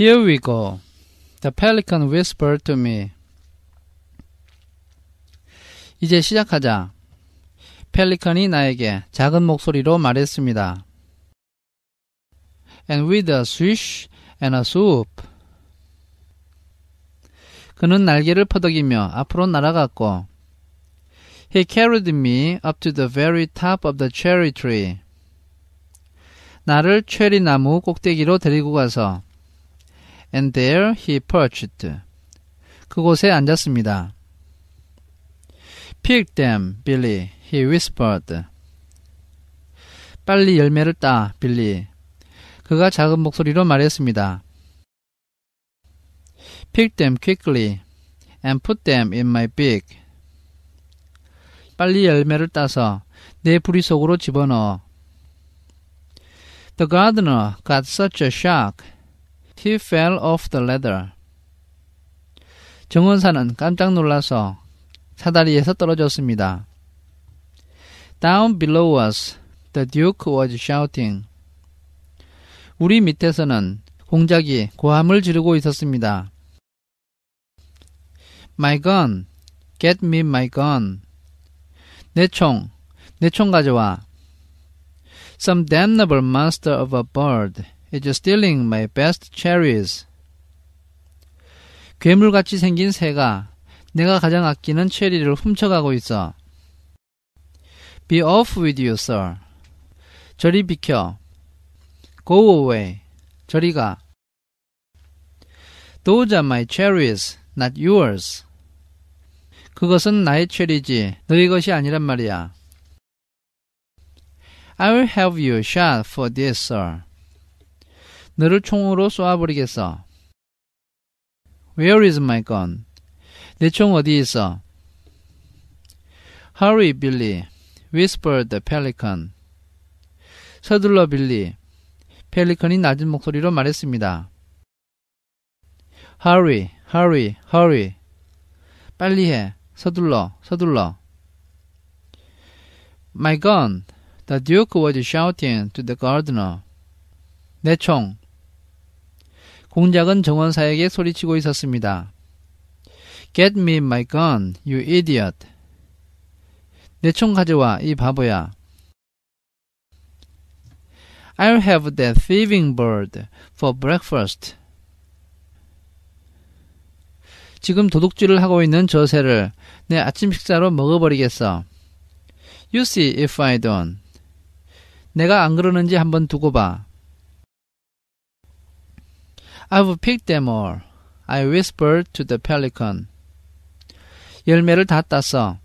Here we go. The pelican whispered to me. 이제 시작하자. 펠리컨이 나에게 작은 목소리로 말했습니다. And with a swish and a swoop. 그는 날개를 퍼덕이며 앞으로 날아갔고, He carried me up to the very top of the cherry tree. 나를 체리 나무 꼭대기로 데리고 가서 and there he perched. 그곳에 앉았습니다. Pick them, Billy, he whispered. 빨리 열매를 따, 빌리. 그가 작은 목소리로 말했습니다. Pick them quickly and put them in my beak. 빨리 열매를 따서 내 부리 속으로 집어넣어. The gardener got such a shock He fell off the ladder. 정원사는 깜짝 놀라서 사다리에서 떨어졌습니다. Down below us, the Duke was shouting. 우리 밑에서는 공작이 고함을 지르고 있었습니다. My gun, get me my gun. 내 총, 내 총 가져와. Some damnable monster of a bird. is stealing my best cherries. 괴물같이 생긴 새가 내가 가장 아끼는 체리를 훔쳐가고 있어. Be off with you, sir. 저리 비켜. Go away. 저리 가. Those are my cherries, not yours. 그것은 나의 체리지, 너희 것이 아니란 말이야. I'll have you shot for this, sir. 너를 총으로 쏘아버리겠어. Where is my gun? 내 총 어디 있어? Hurry, Billy, whispered the pelican. 서둘러, 빌리. 펠리컨이 낮은 목소리로 말했습니다. Hurry, hurry, hurry. 빨리 해. 서둘러, 서둘러. My gun, the duke was shouting to the gardener. 내 총, 공작은 정원사에게 소리치고 있었습니다. Get me my gun, you idiot. 내 총 가져와, 이 바보야. I'll have that thieving bird for breakfast. 지금 도둑질을 하고 있는 저 새를 내 아침 식사로 먹어버리겠어. You see if I don't. 내가 안 그러는지 한번 두고 봐. I will pick them all. I whispered to the pelican. 열매를 다 땄어.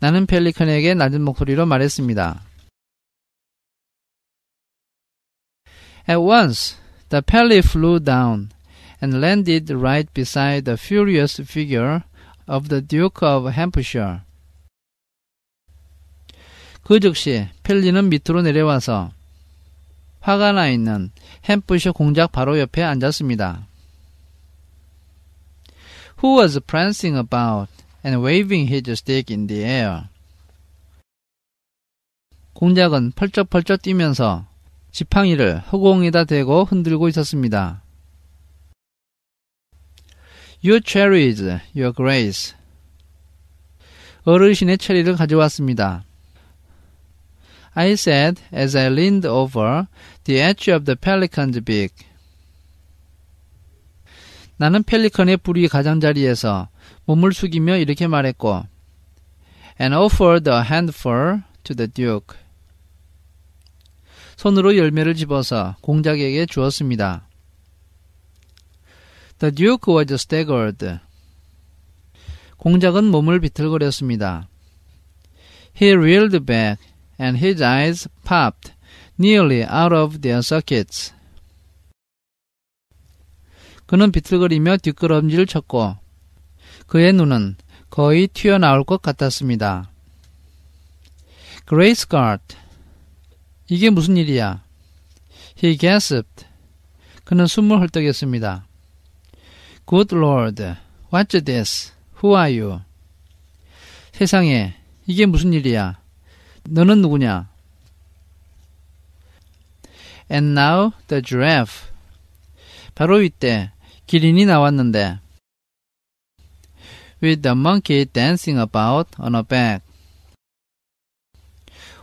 나는 펠리컨에게 낮은 목소리로 말했습니다. At once, the pelly flew down and landed right beside the furious figure of the Duke of Hampshire. 그 즉시 펠리는 밑으로 내려와서 화가 나 있는 햄프셔 공작 바로 옆에 앉았습니다. Who was prancing about and waving his stick in the air? 공작은 펄쩍펄쩍 뛰면서 지팡이를 허공에다 대고 흔들고 있었습니다. Your cherries, your grace. 어르신의 체리를 가져왔습니다. I said as I leaned over The edge of the pelican's beak. 나는 펠리컨의 뿌리 가장자리에서 몸을 숙이며 이렇게 말했고, and offered a handful to the duke. 손으로 열매를 집어서 공작에게 주었습니다. The duke was staggered. 공작은 몸을 비틀거렸습니다. He reeled back and his eyes popped. nearly out of their sockets. 그는 비틀거리며 뒷걸음질을 쳤고 그의 눈은 거의 튀어나올 것 같았습니다. Grace Guard. 이게 무슨 일이야? He gasped. 그는 숨을 헐떡였습니다. Good Lord, what's this? Who are you? 세상에, 이게 무슨 일이야? 너는 누구냐? And now the giraffe. 바로 이때 기린이 나왔는데 With the monkey dancing about on a bag.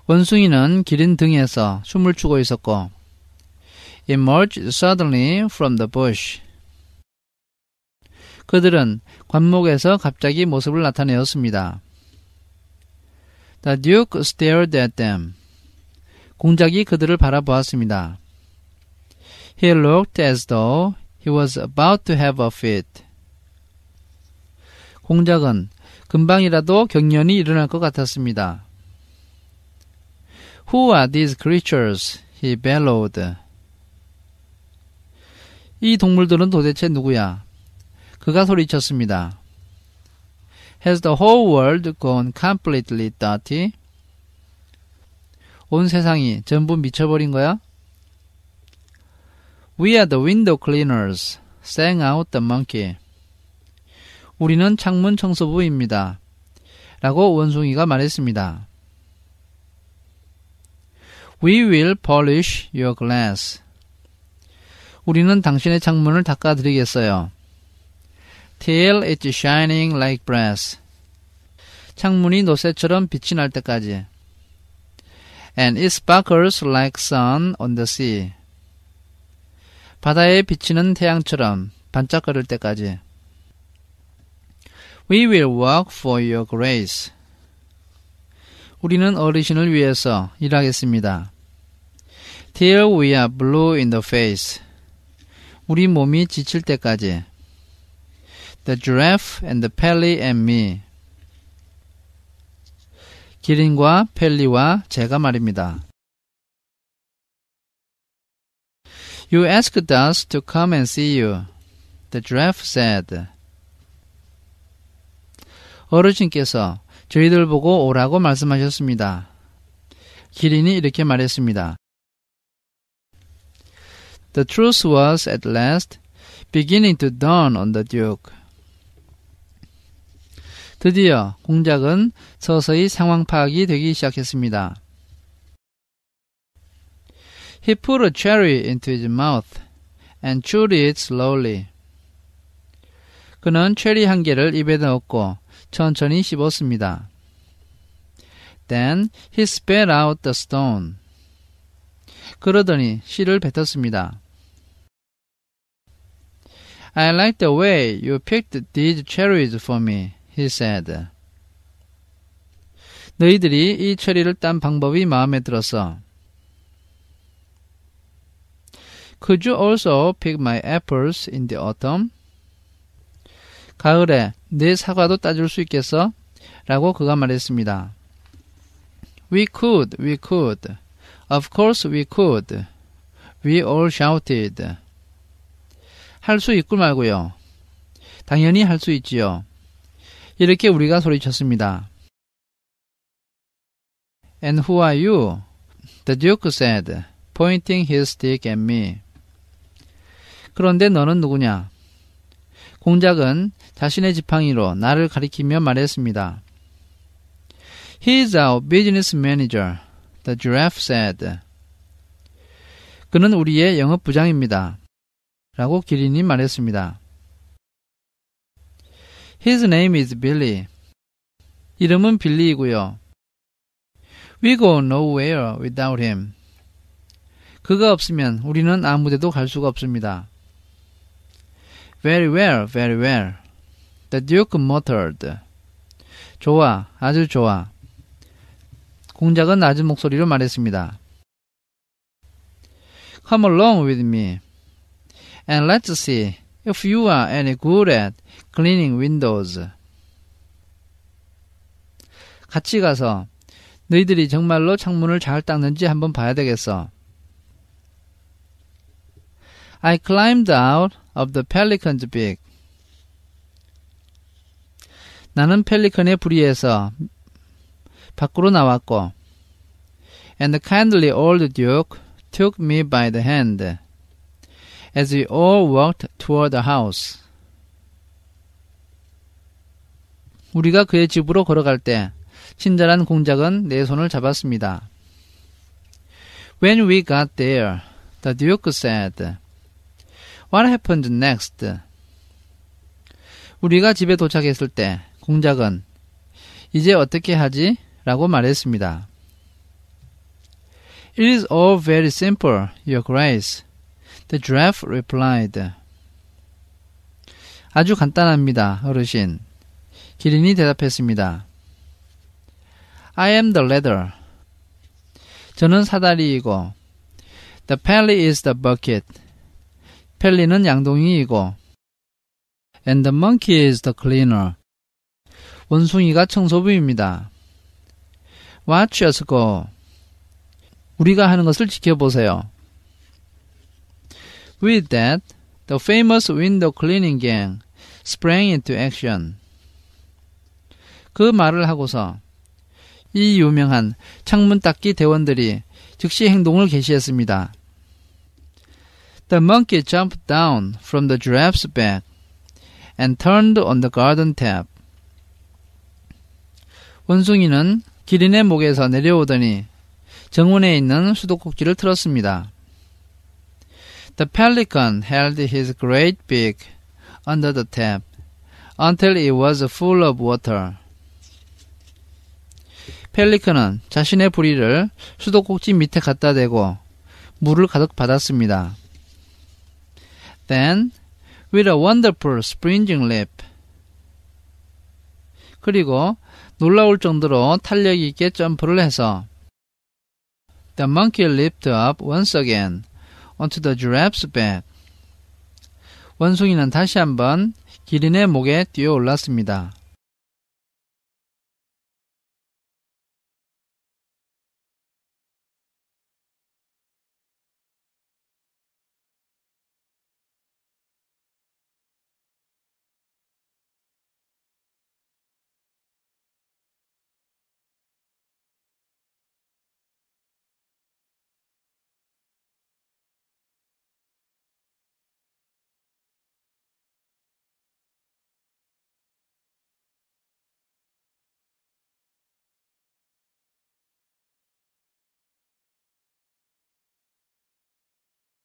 원숭이는 기린 등에서 춤을 추고 있었고 Emerged suddenly from the bush. 그들은 관목에서 갑자기 모습을 나타내었습니다. The Duke stared at them. 공작이 그들을 바라보았습니다. He looked as though he was about to have a fit. 공작은 금방이라도 경련이 일어날 것 같았습니다. Who are these creatures? he bellowed. 이 동물들은 도대체 누구야? 그가 소리쳤습니다. Has the whole world gone completely dirty? 온 세상이 전부 미쳐버린 거야? We are the window cleaners, sang out the monkey. 우리는 창문 청소부입니다. 라고 원숭이가 말했습니다. We will polish your glass. 우리는 당신의 창문을 닦아드리겠어요. Till it's shining like brass. 창문이 노쇠처럼 빛이 날 때까지. and it sparkles like sun on the sea. 바다에 비치는 태양처럼 반짝거릴 때까지. We will work for your grace. 우리는 어르신을 위해서 일하겠습니다. Till we are blue in the face. 우리 몸이 지칠 때까지. The giraffe and the pelly and me. 기린과 펠리와 제가 말입니다. You asked us to come and see you. The giraffe said. 어르신께서 저희들 보고 오라고 말씀하셨습니다. 기린이 이렇게 말했습니다. The truth was at last beginning to dawn on the Duke. 드디어 공작은 서서히 상황 파악이 되기 시작했습니다. He put a cherry into his mouth and chewed it slowly. 그는 체리 한 개를 입에 넣었고 천천히 씹었습니다. Then he spat out the stone. 그러더니 씨를 뱉었습니다. I like the way you picked these cherries for me. He said. 너희들이 이 처리를 딴 방법이 마음에 들었어. Could you also pick my apples in the autumn? 가을에 내 사과도 따줄 수 있겠어? 라고 그가 말했습니다. We could, we could. Of course we could. We all shouted. 할 수 있고 말고요. 당연히 할 수 있지요. 이렇게 우리가 소리쳤습니다. And who are you? The Duke said, pointing his stick at me. 그런데 너는 누구냐? 공작은 자신의 지팡이로 나를 가리키며 말했습니다. He is our business manager, the giraffe said. 그는 우리의 영업 부장입니다. 라고 기린이 말했습니다. His name is Billy. 이름은 빌리이고요. We go nowhere without him. 그가 없으면 우리는 아무데도 갈 수가 없습니다. Very well, very well. The Duke muttered. 좋아, 아주 좋아. 공작은 낮은 목소리로 말했습니다. Come along with me and let's see if you are any good at cleaning windows. 같이 가서 너희들이 정말로 창문을 잘 닦는지 한번 봐야 되겠어. I climbed out of the pelican's beak. 나는 펠리컨의 부리에서 밖으로 나왔고 and the kindly old duke took me by the hand. as we all walked toward the house. 우리가 그의 집으로 걸어갈 때 친절한 공작은 내 손을 잡았습니다. When we got there, the Duke said, What happened next? 우리가 집에 도착했을 때 공작은 이제 어떻게 하지? 라고 말했습니다. It is all very simple, Your Grace. The giraffe replied. 아주 간단합니다, 어르신. 기린이 대답했습니다. I am the ladder. 저는 사다리이고, the pelly is the bucket. 펠리는 양동이이고, and the monkey is the cleaner. 원숭이가 청소부입니다. Watch us go. 우리가 하는 것을 지켜보세요. With that, the famous window cleaning gang sprang into action. 그 말을 하고서 이 유명한 창문 닦기 대원들이 즉시 행동을 개시했습니다. The monkey jumped down from the giraffe's back and turned on the garden tap. 원숭이는 기린의 목에서 내려오더니 정원에 있는 수도꼭지를 틀었습니다. The pelican held his great beak under the tap until it was full of water. 펠리컨은 자신의 부리를 수도꼭지 밑에 갖다 대고 물을 가득 받았습니다. Then, with a wonderful springing leap. 그리고 놀라울 정도로 탄력 있게 점프를 해서 The monkey leaped up once again onto the giraffe's back. 원숭이는 다시 한번 기린의 목에 뛰어 올랐습니다.